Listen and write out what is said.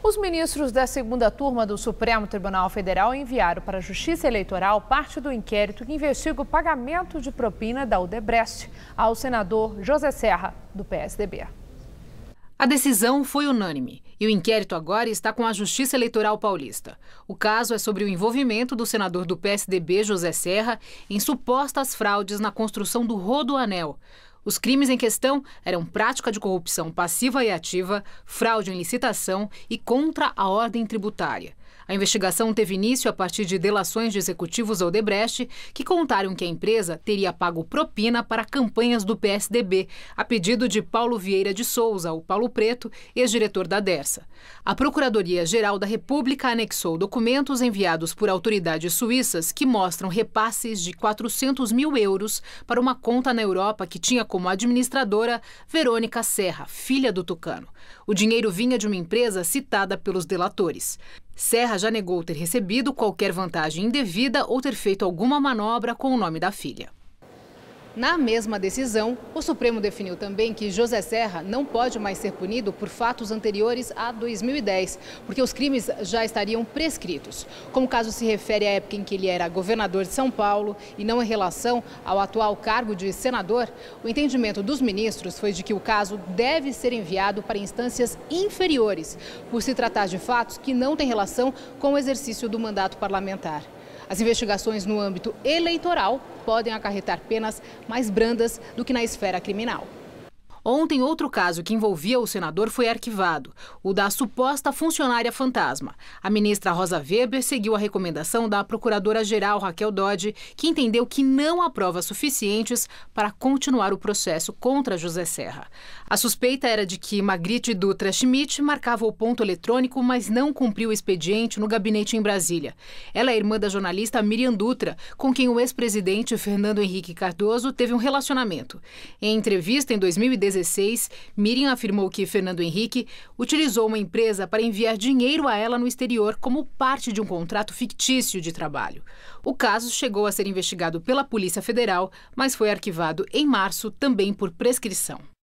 Os ministros da segunda turma do Supremo Tribunal Federal enviaram para a Justiça Eleitoral parte do inquérito que investiga o pagamento de propina da Odebrecht ao senador José Serra, do PSDB. A decisão foi unânime e o inquérito agora está com a Justiça Eleitoral Paulista. O caso é sobre o envolvimento do senador do PSDB, José Serra, em supostas fraudes na construção do Rodoanel. Os crimes em questão eram prática de corrupção passiva e ativa, fraude em licitação e contra a ordem tributária. A investigação teve início a partir de delações de executivos ao debreche que contaram que a empresa teria pago propina para campanhas do PSDB, a pedido de Paulo Vieira de Souza, o Paulo Preto, ex-diretor da Dersa. A Procuradoria-Geral da República anexou documentos enviados por autoridades suíças que mostram repasses de 400 mil euros para uma conta na Europa que tinha como como administradora Verônica Serra, filha do Tucano. O dinheiro vinha de uma empresa citada pelos delatores. Serra já negou ter recebido qualquer vantagem indevida ou ter feito alguma manobra com o nome da filha. Na mesma decisão, o Supremo definiu também que José Serra não pode mais ser punido por fatos anteriores a 2010, porque os crimes já estariam prescritos. Como o caso se refere à época em que ele era governador de São Paulo e não em relação ao atual cargo de senador, o entendimento dos ministros foi de que o caso deve ser enviado para instâncias inferiores, por se tratar de fatos que não têm relação com o exercício do mandato parlamentar. As investigações no âmbito eleitoral podem acarretar penas mais brandas do que na esfera criminal. Ontem, outro caso que envolvia o senador foi arquivado, o da suposta funcionária fantasma. A ministra Rosa Weber seguiu a recomendação da procuradora-geral Raquel Dodge, que entendeu que não há provas suficientes para continuar o processo contra José Serra. A suspeita era de que Magritte Dutra Schmidt marcava o ponto eletrônico, mas não cumpriu o expediente no gabinete em Brasília. Ela é irmã da jornalista Miriam Dutra, com quem o ex-presidente Fernando Henrique Cardoso teve um relacionamento. Em entrevista em 2010, 2016, Miriam afirmou que Fernando Henrique utilizou uma empresa para enviar dinheiro a ela no exterior como parte de um contrato fictício de trabalho. O caso chegou a ser investigado pela Polícia Federal, mas foi arquivado em março também por prescrição.